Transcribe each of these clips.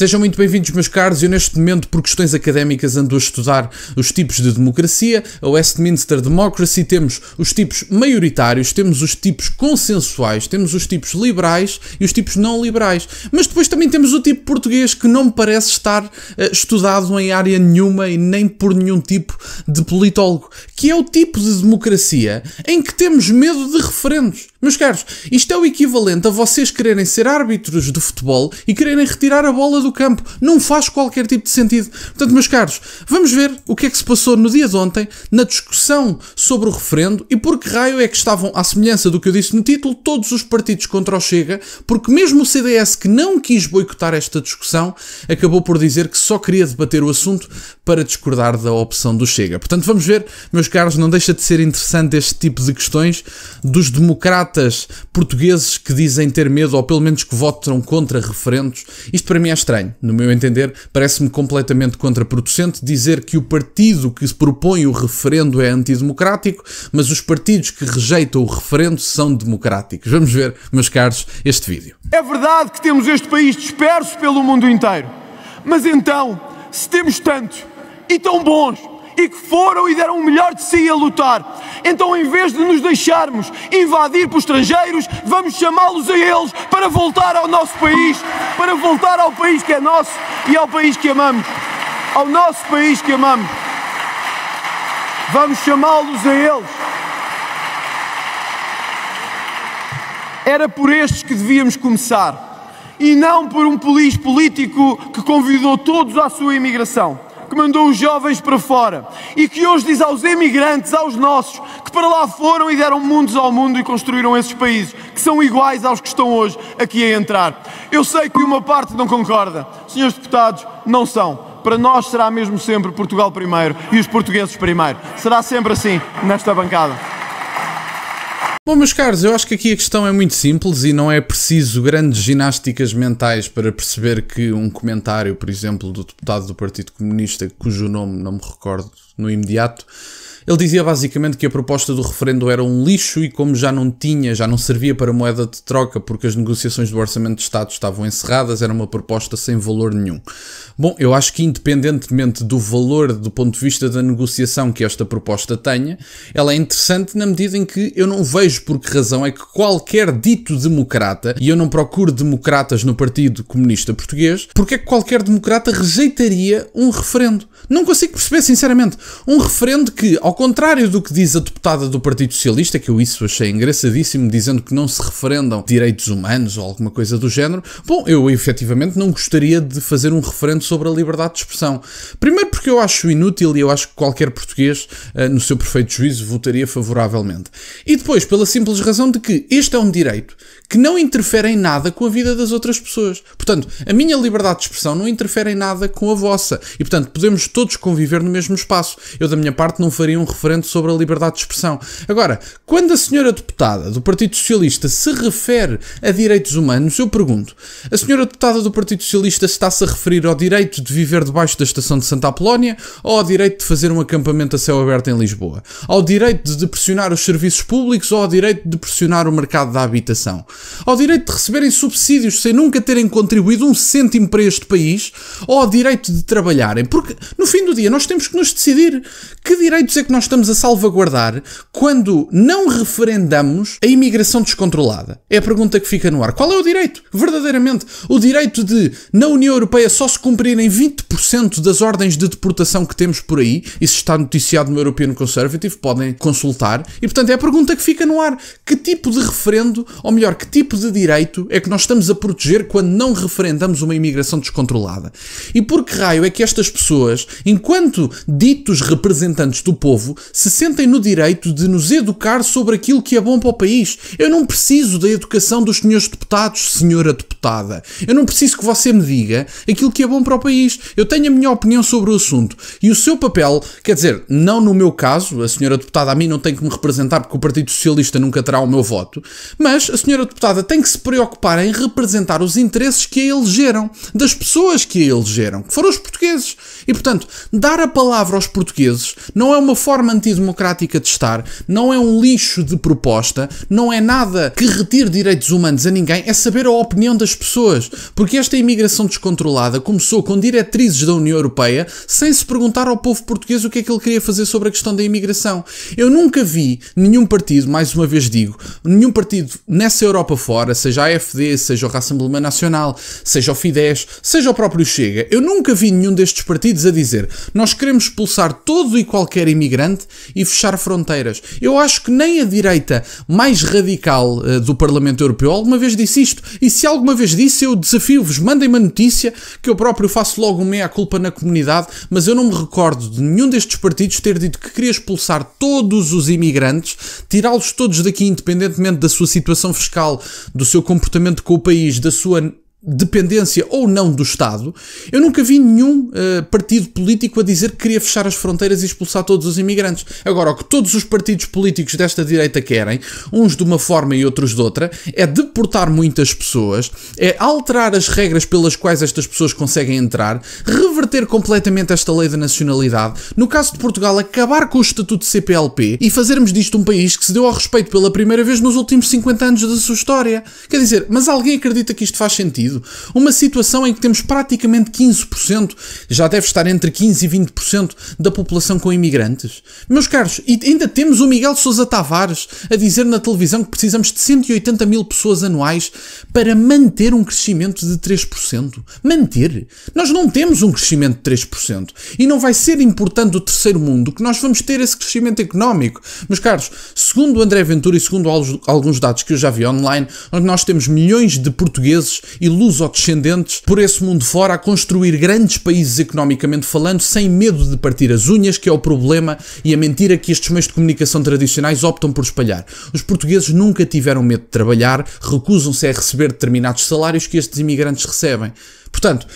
Sejam muito bem-vindos, meus caros. Eu, neste momento, por questões académicas, ando a estudar os tipos de democracia. A Westminster Democracy temos os tipos maioritários, temos os tipos consensuais, temos os tipos liberais e os tipos não liberais. Mas depois também temos o tipo português, que não me parece estar uh, estudado em área nenhuma e nem por nenhum tipo de politólogo, que é o tipo de democracia em que temos medo de referendos. Meus caros, isto é o equivalente a vocês quererem ser árbitros de futebol e quererem retirar a bola do campo. Não faz qualquer tipo de sentido. Portanto, meus caros, vamos ver o que é que se passou no dia de ontem na discussão sobre o referendo e por que raio é que estavam, à semelhança do que eu disse no título, todos os partidos contra o Chega, porque mesmo o CDS que não quis boicotar esta discussão acabou por dizer que só queria debater o assunto para discordar da opção do Chega. Portanto, vamos ver, meus caros, não deixa de ser interessante este tipo de questões dos democratas democratas portugueses que dizem ter medo ou pelo menos que votam contra referendos. Isto para mim é estranho. No meu entender, parece-me completamente contraproducente dizer que o partido que propõe o referendo é antidemocrático, mas os partidos que rejeitam o referendo são democráticos. Vamos ver, meus caros, este vídeo. É verdade que temos este país disperso pelo mundo inteiro. Mas então, se temos tantos e tão bons e que foram e deram o melhor de si a lutar então, em vez de nos deixarmos invadir por estrangeiros, vamos chamá-los a eles para voltar ao nosso país, para voltar ao país que é nosso e ao país que amamos. Ao nosso país que amamos. Vamos chamá-los a eles. Era por estes que devíamos começar e não por um polis político que convidou todos à sua imigração, que mandou os jovens para fora e que hoje diz aos imigrantes, aos nossos, que para lá foram e deram mundos ao mundo e construíram esses países, que são iguais aos que estão hoje aqui a entrar. Eu sei que uma parte não concorda. Senhores deputados, não são. Para nós será mesmo sempre Portugal primeiro e os portugueses primeiro. Será sempre assim nesta bancada. Bom, meus caros, eu acho que aqui a questão é muito simples e não é preciso grandes ginásticas mentais para perceber que um comentário, por exemplo, do deputado do Partido Comunista, cujo nome não me recordo no imediato, ele dizia basicamente que a proposta do referendo era um lixo e, como já não tinha, já não servia para moeda de troca porque as negociações do Orçamento de Estado estavam encerradas, era uma proposta sem valor nenhum. Bom, eu acho que, independentemente do valor do ponto de vista da negociação que esta proposta tenha, ela é interessante na medida em que eu não vejo por que razão é que qualquer dito democrata, e eu não procuro democratas no Partido Comunista Português, porque é que qualquer democrata rejeitaria um referendo? Não consigo perceber, sinceramente. Um referendo que, ao contrário do que diz a deputada do Partido Socialista, que eu isso achei engraçadíssimo, dizendo que não se referendam direitos humanos ou alguma coisa do género, bom, eu efetivamente não gostaria de fazer um referendo sobre a liberdade de expressão. Primeiro porque eu acho inútil e eu acho que qualquer português, eh, no seu perfeito juízo, votaria favoravelmente. E depois, pela simples razão de que este é um direito que não interfere em nada com a vida das outras pessoas. Portanto, a minha liberdade de expressão não interfere em nada com a vossa. E portanto, podemos todos conviver no mesmo espaço. Eu, da minha parte, não faria um referendo sobre a liberdade de expressão. Agora, quando a senhora deputada do Partido Socialista se refere a direitos humanos, eu pergunto: a senhora deputada do Partido Socialista está-se a referir ao direito de viver debaixo da estação de Santa Apolónia ou ao direito de fazer um acampamento a céu aberto em Lisboa? Ao direito de pressionar os serviços públicos ou ao direito de pressionar o mercado da habitação? Ao direito de receberem subsídios sem nunca terem contribuído um cêntimo para este país ou ao direito de trabalharem? Porque, no fim do dia, nós temos que nos decidir que direitos é que que nós estamos a salvaguardar quando não referendamos a imigração descontrolada? É a pergunta que fica no ar. Qual é o direito? Verdadeiramente, o direito de, na União Europeia, só se cumprirem 20% das ordens de deportação que temos por aí? Isso está noticiado no European Conservative, podem consultar. E, portanto, é a pergunta que fica no ar. Que tipo de referendo, ou melhor, que tipo de direito é que nós estamos a proteger quando não referendamos uma imigração descontrolada? E por que raio é que estas pessoas, enquanto ditos representantes do povo, povo se sentem no direito de nos educar sobre aquilo que é bom para o país. Eu não preciso da educação dos senhores deputados, senhora deputada. Eu não preciso que você me diga aquilo que é bom para o país. Eu tenho a minha opinião sobre o assunto. E o seu papel, quer dizer, não no meu caso, a senhora deputada a mim não tem que me representar porque o Partido Socialista nunca terá o meu voto, mas a senhora deputada tem que se preocupar em representar os interesses que a elegeram, das pessoas que a elegeram, que foram os portugueses. E portanto, dar a palavra aos portugueses não é uma forma forma antidemocrática de estar, não é um lixo de proposta, não é nada que retire direitos humanos a ninguém, é saber a opinião das pessoas. Porque esta imigração descontrolada começou com diretrizes da União Europeia sem se perguntar ao povo português o que é que ele queria fazer sobre a questão da imigração. Eu nunca vi nenhum partido, mais uma vez digo, nenhum partido nessa Europa fora, seja a AFD, seja o Rassemblement Nacional, seja o Fidesz, seja o próprio Chega, eu nunca vi nenhum destes partidos a dizer nós queremos expulsar todo e qualquer imigrante imigrante e fechar fronteiras. Eu acho que nem a direita mais radical uh, do Parlamento Europeu alguma vez disse isto. E se alguma vez disse, eu desafio-vos, mandem-me a notícia que eu próprio faço logo uma meia-culpa na comunidade, mas eu não me recordo de nenhum destes partidos ter dito que queria expulsar todos os imigrantes, tirá-los todos daqui, independentemente da sua situação fiscal, do seu comportamento com o país, da sua dependência ou não do Estado, eu nunca vi nenhum uh, partido político a dizer que queria fechar as fronteiras e expulsar todos os imigrantes. Agora, o que todos os partidos políticos desta direita querem, uns de uma forma e outros de outra, é deportar muitas pessoas, é alterar as regras pelas quais estas pessoas conseguem entrar, reverter completamente esta lei da nacionalidade, no caso de Portugal, acabar com o estatuto de CPLP e fazermos disto um país que se deu ao respeito pela primeira vez nos últimos 50 anos da sua história. Quer dizer, mas alguém acredita que isto faz sentido? sentido. Uma situação em que temos praticamente 15%, já deve estar entre 15% e 20% da população com imigrantes. Meus caros, e ainda temos o Miguel Sousa Tavares a dizer na televisão que precisamos de 180 mil pessoas anuais para manter um crescimento de 3%. Manter! Nós não temos um crescimento de 3%. E não vai ser importante o terceiro mundo que nós vamos ter esse crescimento económico. Meus caros, segundo André Ventura e segundo alguns dados que eu já vi online, onde nós temos milhões de portugueses e lusodescendentes por esse mundo fora a construir grandes países economicamente falando sem medo de partir as unhas, que é o problema e a mentira que estes meios de comunicação tradicionais optam por espalhar. Os portugueses nunca tiveram medo de trabalhar, recusam-se a receber determinados salários que estes imigrantes recebem. Portanto,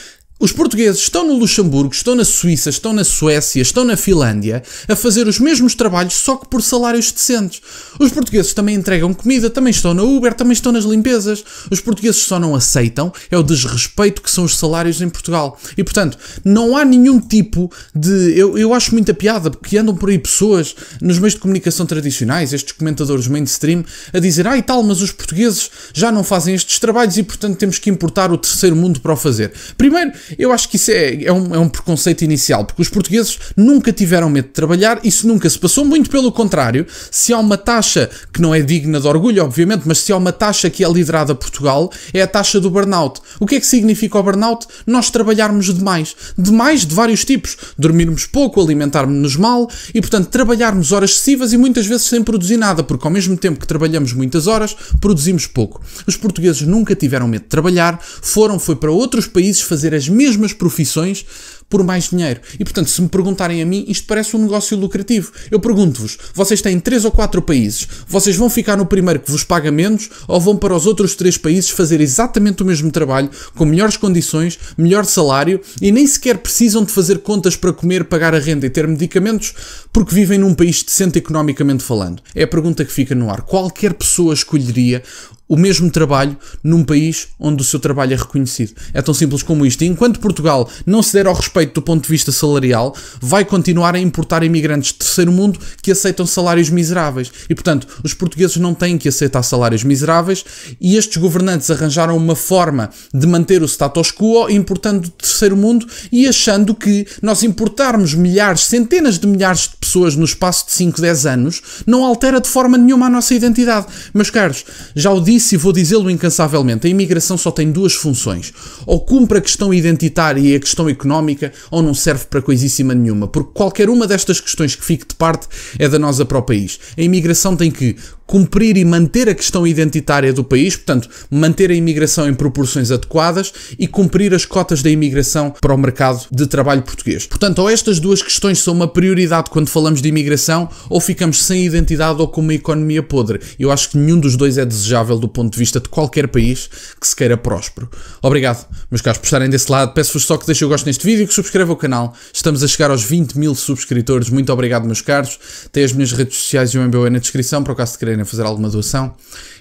os portugueses estão no Luxemburgo, estão na Suíça, estão na Suécia, estão na Finlândia a fazer os mesmos trabalhos só que por salários decentes. Os portugueses também entregam comida, também estão na Uber, também estão nas limpezas. Os portugueses só não aceitam é o desrespeito que são os salários em Portugal. E portanto, não há nenhum tipo de. Eu, eu acho muita piada porque andam por aí pessoas nos meios de comunicação tradicionais, estes comentadores mainstream, a dizer: ah, e tal, mas os portugueses já não fazem estes trabalhos e portanto temos que importar o terceiro mundo para o fazer. Primeiro, eu acho que isso é, é, um, é um preconceito inicial, porque os portugueses nunca tiveram medo de trabalhar, isso nunca se passou, muito pelo contrário. Se há uma taxa que não é digna de orgulho, obviamente, mas se há uma taxa que é liderada por Portugal, é a taxa do burnout. O que é que significa o burnout? Nós trabalharmos demais. Demais de vários tipos. Dormirmos pouco, alimentarmos-nos mal e, portanto, trabalharmos horas excessivas e muitas vezes sem produzir nada, porque ao mesmo tempo que trabalhamos muitas horas, produzimos pouco. Os portugueses nunca tiveram medo de trabalhar, foram, foi para outros países fazer as mesmas profissões por mais dinheiro. E portanto, se me perguntarem a mim, isto parece um negócio lucrativo. Eu pergunto-vos: vocês têm três ou quatro países, vocês vão ficar no primeiro que vos paga menos ou vão para os outros três países fazer exatamente o mesmo trabalho, com melhores condições, melhor salário e nem sequer precisam de fazer contas para comer, pagar a renda e ter medicamentos porque vivem num país decente economicamente falando? É a pergunta que fica no ar. Qualquer pessoa escolheria o mesmo trabalho num país onde o seu trabalho é reconhecido. É tão simples como isto. E enquanto Portugal não se der ao respeito do ponto de vista salarial, vai continuar a importar imigrantes de terceiro mundo que aceitam salários miseráveis. E portanto, os portugueses não têm que aceitar salários miseráveis e estes governantes arranjaram uma forma de manter o status quo importando do terceiro mundo e achando que nós importarmos milhares, centenas de milhares de pessoas no espaço de 5, 10 anos não altera de forma nenhuma a nossa identidade. Meus caros, já o dia disse e vou dizê-lo incansavelmente: a imigração só tem duas funções. Ou cumpre a questão identitária e a questão económica, ou não serve para coisíssima nenhuma. Porque qualquer uma destas questões que fique de parte é danosa para o país. A imigração tem que cumprir e manter a questão identitária do país, portanto, manter a imigração em proporções adequadas e cumprir as cotas da imigração para o mercado de trabalho português. Portanto, ou estas duas questões são uma prioridade quando falamos de imigração, ou ficamos sem identidade ou com uma economia podre. Eu acho que nenhum dos dois é desejável do ponto de vista de qualquer país que se queira próspero. Obrigado, meus caros, por estarem desse lado. Peço-vos só que deixem o gosto neste vídeo, que subscrevam o canal. Estamos a chegar aos 20 mil subscritores. Muito obrigado, meus caros. Tem as minhas redes sociais e o MBO na descrição, para o caso de querer quererem fazer alguma doação.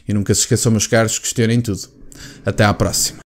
E nunca se esqueçam, meus caros, questionem tudo. Até à próxima.